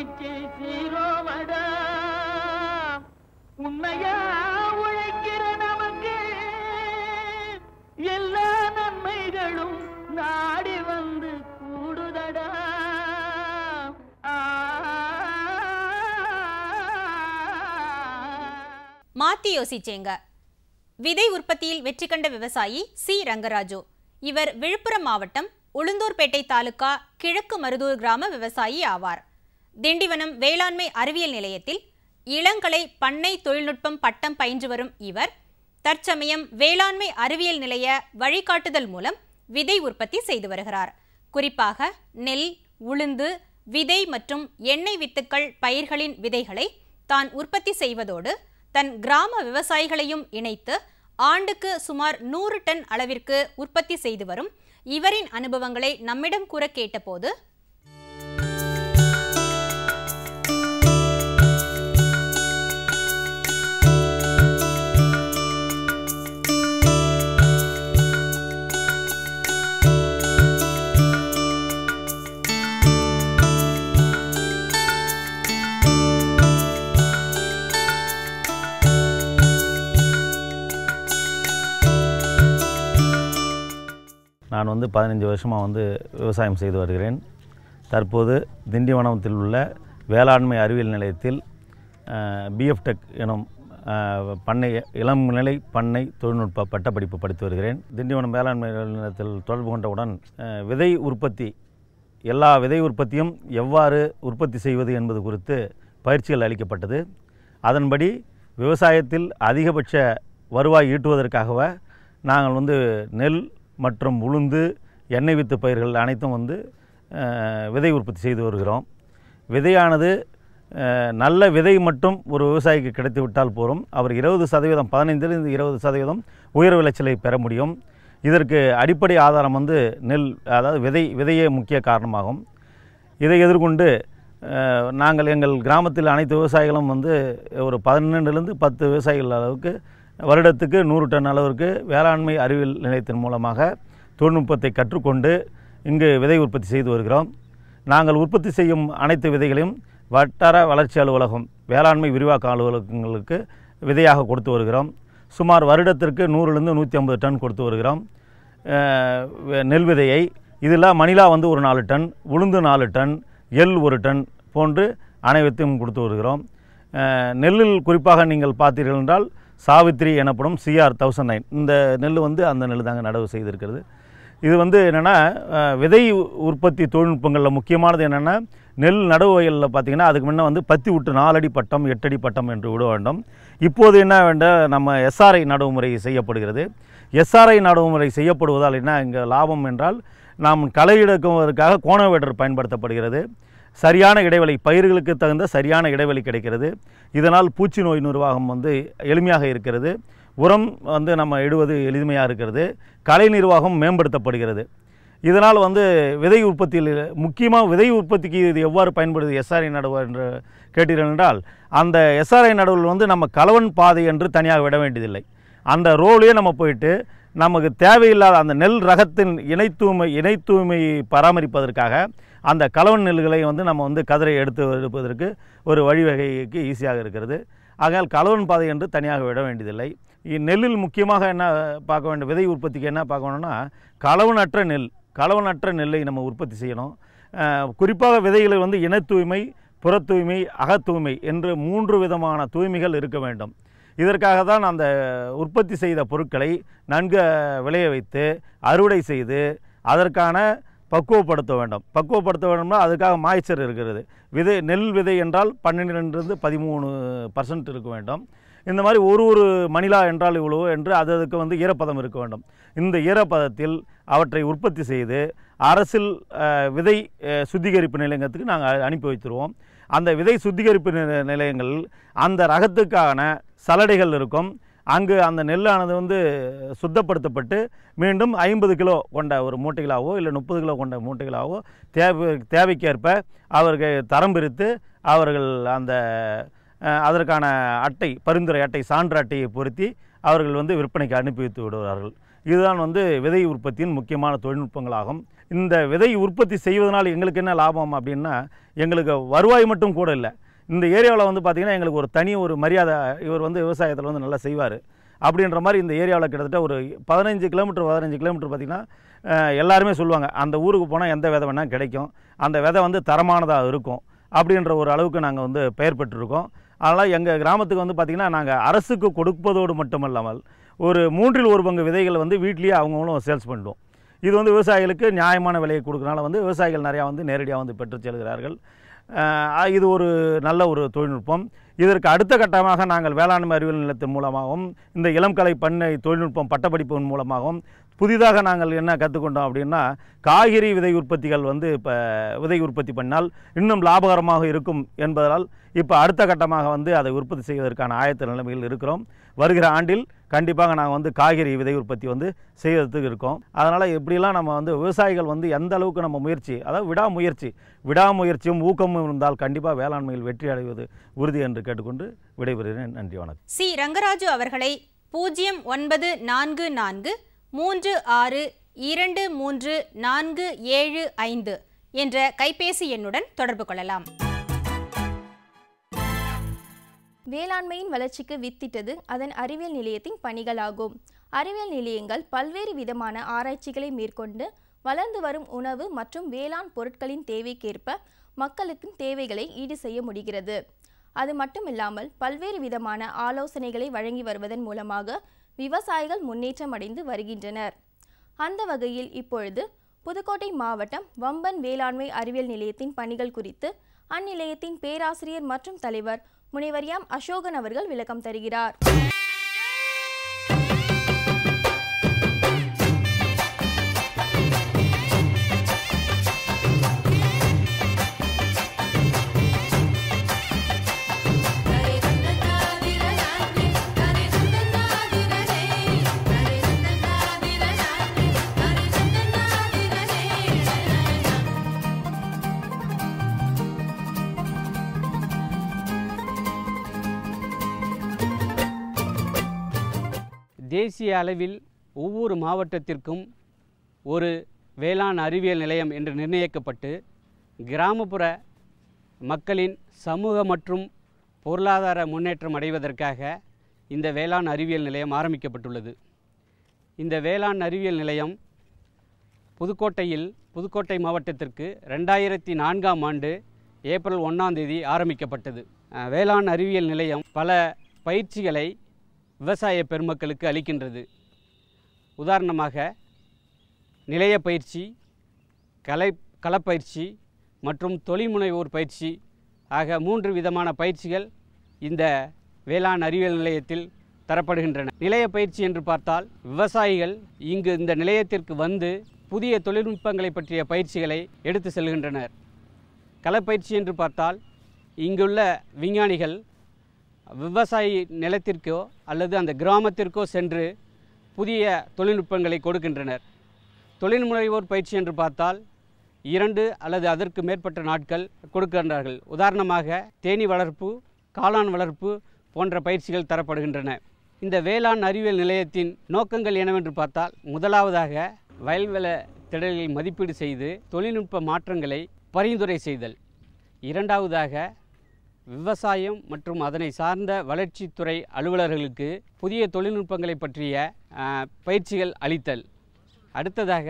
உயிற்று சீரோவடா உண்மையா உழைக்கிற நமக்கு எல்லா நன்மைகளும் நாடி வந்து கூடுதடா மாத்தி யோசிச்சேங்க விதை உற்பத்தியில் வெற்றி கண்ட விவசாயி சி ரங்கராஜு இவர் விழுப்புரம் மாவட்டம் உளுந்தூர்பேட்டை தாலுகா கிழக்கு மருதூர் கிராம விவசாயி ஆவார் திண்டிவனம் வேளாண்மை அறிவியல் நிலையத்தில் இளங்கலை பண்ணை தொழில்நுட்பம் பட்டம் பயின்று வரும் இவர் தற்சமயம் வேளாண்மை அறிவியல் நிலைய வழிகாட்டுதல் மூலம் விதை உற்பத்தி செய்து வருகிறார் குறிப்பாக நெல் உளுந்து விதை மற்றும் எண்ணெய் வித்துக்கள் பயிர்களின் விதைகளை தான் உற்பத்தி செய்வதோடு தன் கிராம விவசாயிகளையும் இணைத்து ஆண்டுக்கு சுமார் நூறு டன் அளவிற்கு உற்பத்தி செய்து வரும் இவரின் அனுபவங்களை நம்மிடம் கூற கேட்டபோது பதினஞ்சு வருஷமாக வந்து விவசாயம் செய்து வருகிறேன் தற்போது திண்டிவனத்தில் உள்ள வேளாண்மை அறிவியல் நிலையத்தில் பிஎஃப்டெக் எனும் பண்ணை இளம் நிலை பண்ணை தொழில்நுட்ப பட்டப்படிப்பு படித்து வருகிறேன் திண்டிவனம் வேளாண்மை நிலையத்தில் தொடர்பு கொண்டவுடன் விதை உற்பத்தி எல்லா விதை உற்பத்தியும் எவ்வாறு உற்பத்தி செய்வது என்பது குறித்து பயிற்சிகள் அளிக்கப்பட்டது அதன்படி விவசாயத்தில் அதிகபட்ச வருவாய் ஈட்டுவதற்காகவே நாங்கள் வந்து நெல் மற்றும் உளுந்து எண்ணெய் வித்து பயிர்கள் அனைத்தும் வந்து விதை உற்பத்தி செய்து வருகிறோம் விதையானது நல்ல விதை மட்டும் ஒரு விவசாயிக்கு கிடைத்து விட்டால் போகும் அவர் இருபது சதவீதம் பதினைந்திலிருந்து இருபது சதவீதம் உயர் விளைச்சலை பெற முடியும் இதற்கு அடிப்படை ஆதாரம் வந்து நெல் அதாவது விதை விதையே முக்கிய காரணமாகும் இதை எதிர்கொண்டு நாங்கள் எங்கள் கிராமத்தில் அனைத்து விவசாயிகளும் வந்து ஒரு பதினெண்டுலேருந்து பத்து விவசாயிகள் அளவுக்கு வருடத்துக்கு நூறு டன் அளவிற்கு வேளாண்மை அறிவியல் நிலையத்தின் மூலமாக தொழில்நுட்பத்தை கற்றுக்கொண்டு இங்கு விதை உற்பத்தி செய்து வருகிறோம் நாங்கள் உற்பத்தி செய்யும் அனைத்து விதைகளையும் வட்டார வளர்ச்சி அலுவலகம் வேளாண்மை விரிவாக்க அலுவலகங்களுக்கு விதையாக கொடுத்து வருகிறோம் சுமார் வருடத்திற்கு நூறுலேருந்து நூற்றி ஐம்பது டன் கொடுத்து வருகிறோம் நெல் விதையை இதில் மணிலா வந்து ஒரு நாலு டன் உளுந்து நாலு டன் எள் ஒரு டன் போன்று அனைவத்தையும் கொடுத்து வருகிறோம் நெல்லில் குறிப்பாக நீங்கள் பார்த்தீர்கள் என்றால் சாவித்ரி எனப்படும் சிஆர் தௌசண்ட் நைன் இந்த நெல் வந்து அந்த நெல் தாங்க நடவு செய்திருக்கிறது இது வந்து என்னென்னா விதை உற்பத்தி தொழில்நுட்பங்களில் முக்கியமானது என்னென்னா நெல் நடவு வகையில் பார்த்திங்கன்னா அதுக்கு முன்னே வந்து பத்தி விட்டு நாலடி பட்டம் எட்டடி பட்டம் என்று விட வேண்டும் இப்போது என்ன வேண்டாம் நம்ம எஸ்ஆர்ஐ நடவு முறை செய்யப்படுகிறது எஸ்ஆர்ஐ நடவு முறை செய்யப்படுவதால் என்ன இங்கே லாபம் என்றால் நாம் களை எடுக்குவதற்காக கோணவேடர் பயன்படுத்தப்படுகிறது சரியான இடைவெளி பயிர்களுக்கு தகுந்த சரியான இடைவெளி கிடைக்கிறது இதனால் பூச்சி நோய் நிர்வாகம் வந்து எளிமையாக இருக்கிறது உரம் வந்து நம்ம இடுவது எளிமையாக இருக்கிறது கலை நிர்வாகம் மேம்படுத்தப்படுகிறது இதனால் வந்து விதை உற்பத்தியில் முக்கியமாக விதை உற்பத்திக்கு இது எவ்வாறு பயன்படுது எஸ்ஆர்ஐ நடவு என்று கேட்டீர்கள் என்றால் அந்த எஸ்ஆர்ஐ நடுவில் வந்து நம்ம கலவன் பாதை என்று தனியாக விட வேண்டியதில்லை அந்த ரோலையே நம்ம போயிட்டு நமக்கு தேவையில்லாத அந்த நெல் ரகத்தின் இணைத்தூய்மை இணைத்தூய்மையை பராமரிப்பதற்காக அந்த கலவன் நெல்களை வந்து நம்ம வந்து கதிரை எடுத்து எடுப்பதற்கு ஒரு வழிவகைக்கு ஈஸியாக இருக்கிறது ஆகையால் கலவன் பாதை என்று தனியாக விட வேண்டியதில்லை நெல்லில் முக்கியமாக என்ன பார்க்க வேண்டும் விதை உற்பத்திக்கு என்ன பார்க்கணும்னா கலவனற்ற நெல் கலவனற்ற நெல்லை நம்ம உற்பத்தி செய்யணும் குறிப்பாக விதைகளை வந்து இன தூய்மை புற தூய்மை அகத்தூய்மை என்று மூன்று விதமான தூய்மைகள் இருக்க வேண்டும் இதற்காக தான் அந்த உற்பத்தி செய்த பொருட்களை நன்கு விளைய வைத்து அறுவடை செய்து அதற்கான பக்குவப்படுத்த வேண்டும் பக்குவப்படுத்த வேண்டும்னா அதுக்காக மாய்ச்சர் இருக்கிறது விதை நெல் விதை என்றால் பன்னெண்டுலேருந்து பதிமூணு பர்சன்ட் இருக்க வேண்டும் இந்த மாதிரி ஒரு ஒரு மணிலா என்றால் இவ்வளவு என்று அது அதுக்கு வந்து ஈரப்பதம் இருக்க வேண்டும் இந்த ஈரப்பதத்தில் அவற்றை உற்பத்தி செய்து அரசில் விதை சுத்திகரிப்பு நிலையத்துக்கு நாங்கள் அனுப்பி வைத்துருவோம் அந்த விதை சுத்திகரிப்பு நிலையங்கள் அந்த ரகத்துக்கான சலடைகள் இருக்கும் அங்கு அந்த நெல்லானது வந்து சுத்தப்படுத்தப்பட்டு மீண்டும் ஐம்பது கிலோ கொண்ட ஒரு மூட்டைகளாகவோ இல்லை முப்பது கிலோ கொண்ட மூட்டைகளாகவோ தேவை தேவைக்கேற்ப அவர்கள் தரம் பிரித்து அவர்கள் அந்த அதற்கான அட்டை பரிந்துரை அட்டை சான்று அட்டையை பொருத்தி அவர்கள் வந்து விற்பனைக்கு அனுப்பி வைத்து விடுவார்கள் இதுதான் வந்து விதை உற்பத்தியின் முக்கியமான தொழில்நுட்பங்களாகும் இந்த விதை உற்பத்தி செய்வதனால் எங்களுக்கு என்ன லாபம் அப்படின்னா எங்களுக்கு வருவாய் மட்டும் கூட இல்லை இந்த ஏரியாவில் வந்து பார்த்திங்கன்னா எங்களுக்கு ஒரு தனி ஒரு மரியாதை இவர் வந்து விவசாயத்தில் வந்து நல்லா செய்வார் அப்படின்ற மாதிரி இந்த ஏரியாவில் கிட்டத்தட்ட ஒரு பதினஞ்சு கிலோமீட்டர் பதினஞ்சு கிலோமீட்டர் பார்த்திங்கன்னா எல்லாருமே சொல்லுவாங்க அந்த ஊருக்கு போனால் எந்த விதை வேணால் கிடைக்கும் அந்த விதை வந்து தரமானதாக இருக்கும் அப்படின்ற ஒரு அளவுக்கு நாங்கள் வந்து பெயர் பெற்றிருக்கோம் அதனால் எங்கள் கிராமத்துக்கு வந்து பார்த்திங்கன்னா நாங்கள் அரசுக்கு கொடுப்பதோடு மட்டுமல்லாமல் ஒரு மூன்றில் ஒரு பங்கு விதைகள் வந்து வீட்லேயே அவங்களும் சேல்ஸ் பண்ணிடுவோம் இது வந்து விவசாயிகளுக்கு நியாயமான விலையை கொடுக்கறனால வந்து விவசாயிகள் நிறையா வந்து நேரடியாக வந்து பெற்று செல்கிறார்கள் இது ஒரு நல்ல ஒரு தொழில்நுட்பம் இதற்கு அடுத்த கட்டமாக நாங்கள் வேளாண்மை அறிவியல் நிலத்தின் மூலமாகவும் இந்த இளம் கலை பண்ணை தொழில்நுட்பம் பட்டப்படிப்பின் மூலமாகவும் புதிதாக நாங்கள் என்ன கற்றுக்கொண்டோம் அப்படின்னா காய்கறி விதை உற்பத்திகள் வந்து இப்போ விதை உற்பத்தி பண்ணால் இன்னும் லாபகரமாக இருக்கும் என்பதால் இப்போ அடுத்த கட்டமாக வந்து அதை உற்பத்தி செய்வதற்கான ஆயத்த நிலைமையில் இருக்கிறோம் வருகிற ஆண்டில் கண்டிப்பாக நாங்கள் வந்து காய்கறி விதை உற்பத்தி வந்து செய்கிறதுக்கு இருக்கோம் அதனால் எப்படிலாம் நம்ம வந்து விவசாயிகள் வந்து எந்த அளவுக்கு நம்ம முயற்சி அதாவது விடாமுயற்சி விடாமுயற்சியும் ஊக்கமும் இருந்தால் கண்டிப்பாக வேளாண்மையில் வெற்றி அடைவது உறுதி என்று கேட்டுக்கொண்டு விடைபெறுகிறேன் நன்றி வணக்கம் சி ரங்கராஜு அவர்களை பூஜ்ஜியம் ஒன்பது நான்கு நான்கு மூன்று ஆறு இரண்டு மூன்று நான்கு ஏழு ஐந்து என்ற கைபேசி எண்ணுடன் தொடர்பு கொள்ளலாம் வேளாண்மையின் வளர்ச்சிக்கு வித்திட்டது அதன் அறிவியல் நிலையத்தின் பணிகளாகும் அறிவியல் நிலையங்கள் பல்வேறு விதமான ஆராய்ச்சிகளை மேற்கொண்டு வளர்ந்து வரும் உணவு மற்றும் வேளாண் பொருட்களின் தேவைக்கேற்ப மக்களுக்கு தேவைகளை ஈடு செய்ய முடிகிறது அது மட்டுமில்லாமல் பல்வேறு விதமான ஆலோசனைகளை வழங்கி வருவதன் மூலமாக விவசாயிகள் முன்னேற்றம் அடைந்து வருகின்றனர் அந்த வகையில் இப்பொழுது புதுக்கோட்டை மாவட்டம் வம்பன் வேளாண்மை அறிவியல் நிலையத்தின் பணிகள் குறித்து அந்நிலையத்தின் பேராசிரியர் மற்றும் தலைவர் முனைவர் எம் அசோகன் அவர்கள் விளக்கம் தருகிறார் தேசிய அளவில் ஒவ்வொரு மாவட்டத்திற்கும் ஒரு வேளாண் அறிவியல் நிலையம் என்று நிர்ணயிக்கப்பட்டு கிராமப்புற மக்களின் சமூக மற்றும் பொருளாதார முன்னேற்றம் அடைவதற்காக இந்த வேளாண் அறிவியல் நிலையம் ஆரம்பிக்கப்பட்டுள்ளது இந்த வேளாண் அறிவியல் நிலையம் புதுக்கோட்டையில் புதுக்கோட்டை மாவட்டத்திற்கு ரெண்டாயிரத்தி நான்காம் ஆண்டு ஏப்ரல் ஒன்றாம் தேதி ஆரம்பிக்கப்பட்டது வேளாண் அறிவியல் நிலையம் பல பயிற்சிகளை விவசாய பெருமக்களுக்கு அளிக்கின்றது உதாரணமாக நிலைய பயிற்சி கலை களப்பயிற்சி மற்றும் தொழில்முனைவோர் பயிற்சி ஆக மூன்று விதமான பயிற்சிகள் இந்த வேளாண் அறிவியல் நிலையத்தில் தரப்படுகின்றன நிலைய பயிற்சி என்று பார்த்தால் விவசாயிகள் இங்கு இந்த நிலையத்திற்கு வந்து புதிய தொழில்நுட்பங்களை பற்றிய பயிற்சிகளை எடுத்து செல்கின்றனர் களப்பயிற்சி என்று பார்த்தால் இங்குள்ள விஞ்ஞானிகள் விவசாயி நிலத்திற்கோ அல்லது அந்த கிராமத்திற்கோ சென்று புதிய தொழில்நுட்பங்களை கொடுக்கின்றனர் தொழில் முனைவோர் பயிற்சி என்று பார்த்தால் இரண்டு அல்லது அதற்கு மேற்பட்ட நாட்கள் கொடுக்கின்றார்கள் உதாரணமாக தேனி வளர்ப்பு காளான் வளர்ப்பு போன்ற பயிற்சிகள் தரப்படுகின்றன இந்த வேளாண் அறிவியல் நிலையத்தின் நோக்கங்கள் என்னவென்று பார்த்தால் முதலாவதாக வயல்வெள திடல்களை மதிப்பீடு செய்து தொழில்நுட்ப மாற்றங்களை பரிந்துரை செய்தல் இரண்டாவதாக விவசாயம் மற்றும் அதனை சார்ந்த வளர்ச்சித்துறை அலுவலர்களுக்கு புதிய தொழில்நுட்பங்களை பற்றிய பயிற்சிகள் அளித்தல் அடுத்ததாக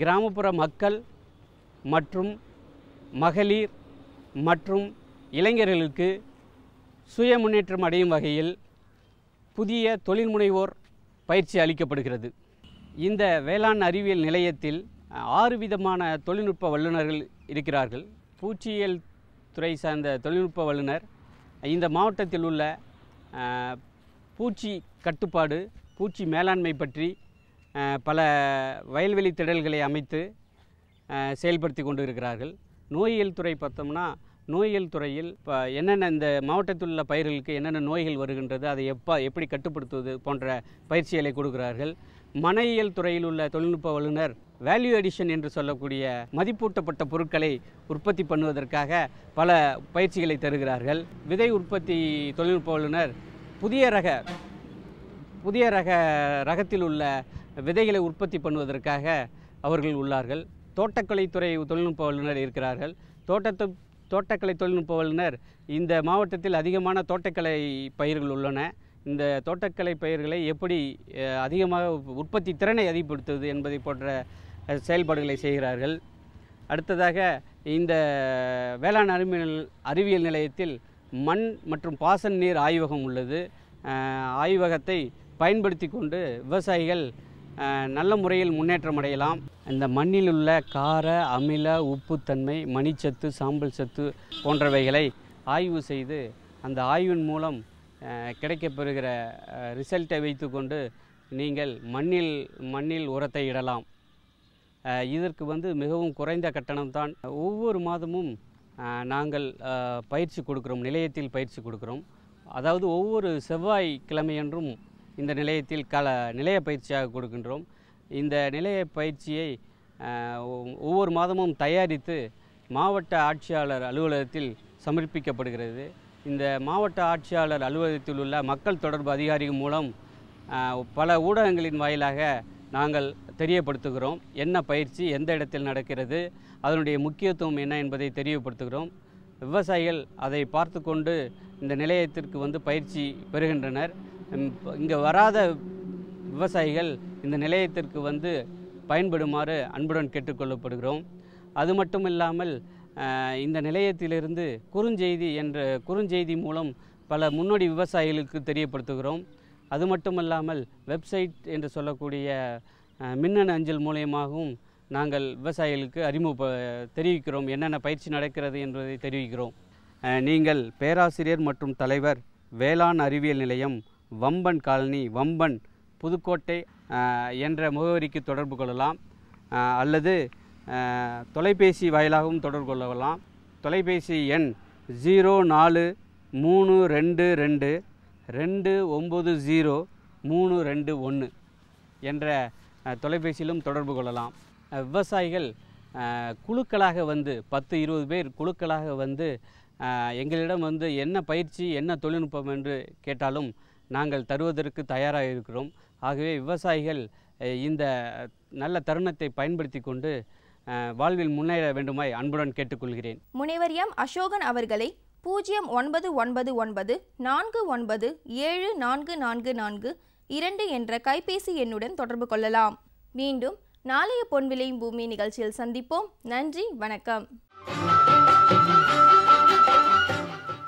கிராமப்புற மக்கள் மற்றும் மகளிர் மற்றும் இளைஞர்களுக்கு சுய முன்னேற்றம் அடையும் வகையில் புதிய தொழில் முனைவோர் பயிற்சி அளிக்கப்படுகிறது இந்த வேளாண் அறிவியல் நிலையத்தில் ஆறு விதமான தொழில்நுட்ப வல்லுநர்கள் இருக்கிறார்கள் பூச்சியியல் துறை சார்ந்த தொழில்நுட்ப வல்லுநர் இந்த மாவட்டத்தில் உள்ள பூச்சி கட்டுப்பாடு பூச்சி மேலாண்மை பற்றி பல வயல்வெளி திடல்களை அமைத்து செயல்படுத்தி கொண்டு இருக்கிறார்கள் நோயியல் துறை பார்த்தோம்னா நோயியல் துறையில் இப்போ என்னென்ன இந்த மாவட்டத்தில் உள்ள பயிர்களுக்கு என்னென்ன நோய்கள் வருகின்றது அதை எப்போ எப்படி கட்டுப்படுத்துவது போன்ற பயிற்சிகளை கொடுக்கிறார்கள் மனையியல் துறையில் உள்ள தொழில்நுட்ப வல்லுநர் வேல்யூ எடிஷன் என்று சொல்லக்கூடிய மதிப்பூட்டப்பட்ட பொருட்களை உற்பத்தி பண்ணுவதற்காக பல பயிற்சிகளை தருகிறார்கள் விதை உற்பத்தி தொழில்நுட்ப வல்லுநர் புதிய ரக புதிய ரக ரகத்தில் உள்ள விதைகளை உற்பத்தி பண்ணுவதற்காக அவர்கள் உள்ளார்கள் தோட்டக்கலைத்துறை தொழில்நுட்ப வல்லுநர் இருக்கிறார்கள் தோட்டத்து தோட்டக்கலை தொழில்நுட்ப வல்லுநர் இந்த மாவட்டத்தில் அதிகமான தோட்டக்கலை பயிர்கள் உள்ளன இந்த தோட்டக்கலை பயிர்களை எப்படி அதிகமாக உற்பத்தி திறனை அதிகப்படுத்துவது என்பதை போன்ற செயல்பாடுகளை செய்கிறார்கள் அடுத்ததாக இந்த வேளாண் அறிவியல் அறிவியல் நிலையத்தில் மண் மற்றும் பாசன நீர் ஆய்வகம் உள்ளது ஆய்வகத்தை பயன்படுத்தி கொண்டு விவசாயிகள் நல்ல முறையில் முன்னேற்றம் அடையலாம் இந்த மண்ணில் உள்ள கார அமில உப்புத்தன்மை மணிச்சத்து சாம்பல் சத்து போன்றவைகளை ஆய்வு செய்து அந்த ஆய்வின் மூலம் கிடைக்கப்பெறுகிற ரிசல்ட்டை வைத்துக்கொண்டு நீங்கள் மண்ணில் மண்ணில் உரத்தை இடலாம் இதற்கு வந்து மிகவும் குறைந்த கட்டணம்தான் ஒவ்வொரு மாதமும் நாங்கள் பயிற்சி கொடுக்குறோம் நிலையத்தில் பயிற்சி கொடுக்குறோம் அதாவது ஒவ்வொரு செவ்வாய் கிழமையன்றும் இந்த நிலையத்தில் கல நிலைய பயிற்சியாக கொடுக்கின்றோம் இந்த நிலைய பயிற்சியை ஒவ்வொரு மாதமும் தயாரித்து மாவட்ட ஆட்சியாளர் அலுவலகத்தில் சமர்ப்பிக்கப்படுகிறது இந்த மாவட்ட ஆட்சியாளர் அலுவலகத்தில் உள்ள மக்கள் தொடர்பு அதிகாரி மூலம் பல ஊடகங்களின் வாயிலாக நாங்கள் தெரியப்படுத்துகிறோம் என்ன பயிற்சி எந்த இடத்தில் நடக்கிறது அதனுடைய முக்கியத்துவம் என்ன என்பதை தெரியப்படுத்துகிறோம் விவசாயிகள் அதை பார்த்து கொண்டு இந்த நிலையத்திற்கு வந்து பயிற்சி பெறுகின்றனர் இங்கே வராத விவசாயிகள் இந்த நிலையத்திற்கு வந்து பயன்படுமாறு அன்புடன் கேட்டுக்கொள்ளப்படுகிறோம் அது மட்டும் இல்லாமல் இந்த நிலையத்திலிருந்து குறுஞ்செய்தி என்ற குறுஞ்செய்தி மூலம் பல முன்னோடி விவசாயிகளுக்கு தெரியப்படுத்துகிறோம் அது மட்டுமல்லாமல் வெப்சைட் என்று சொல்லக்கூடிய மின்னணு அஞ்சல் மூலியமாகவும் நாங்கள் விவசாயிகளுக்கு அறிமுக தெரிவிக்கிறோம் என்னென்ன பயிற்சி நடக்கிறது என்பதை தெரிவிக்கிறோம் நீங்கள் பேராசிரியர் மற்றும் தலைவர் வேளாண் அறிவியல் நிலையம் வம்பன் காலனி வம்பன் புதுக்கோட்டை என்ற முகவரிக்கு தொடர்பு கொள்ளலாம் அல்லது தொலைபேசி வாயிலாகவும் தொடர்பு கொள்ளலாம் தொலைபேசி எண் ஜீரோ நாலு மூணு ரெண்டு ரெண்டு ரெண்டு ஒம்பது ஜீரோ மூணு ரெண்டு ஒன்று என்ற தொலைபேசியிலும் தொடர்பு கொள்ளலாம் விவசாயிகள் குழுக்களாக வந்து பத்து இருபது பேர் குழுக்களாக வந்து எங்களிடம் வந்து என்ன பயிற்சி என்ன தொழில்நுட்பம் என்று கேட்டாலும் நாங்கள் தருவதற்கு தயாராக இருக்கிறோம் ஆகவே விவசாயிகள் இந்த நல்ல தருணத்தை பயன்படுத்தி கொண்டு வாழ்வில் முன்னேற வேண்டுமாய் அன்புடன் கேட்டுக்கொள்கிறேன் முனைவர் எம் அசோகன் அவர்களை பூஜ்ஜியம் ஒன்பது ஒன்பது ஒன்பது நான்கு ஒன்பது ஏழு நான்கு நான்கு நான்கு இரண்டு என்ற கைபேசி எண்ணுடன் தொடர்பு கொள்ளலாம் மீண்டும் நாளைய பொன்விலையும் பூமி நிகழ்ச்சியில் சந்திப்போம் நன்றி வணக்கம்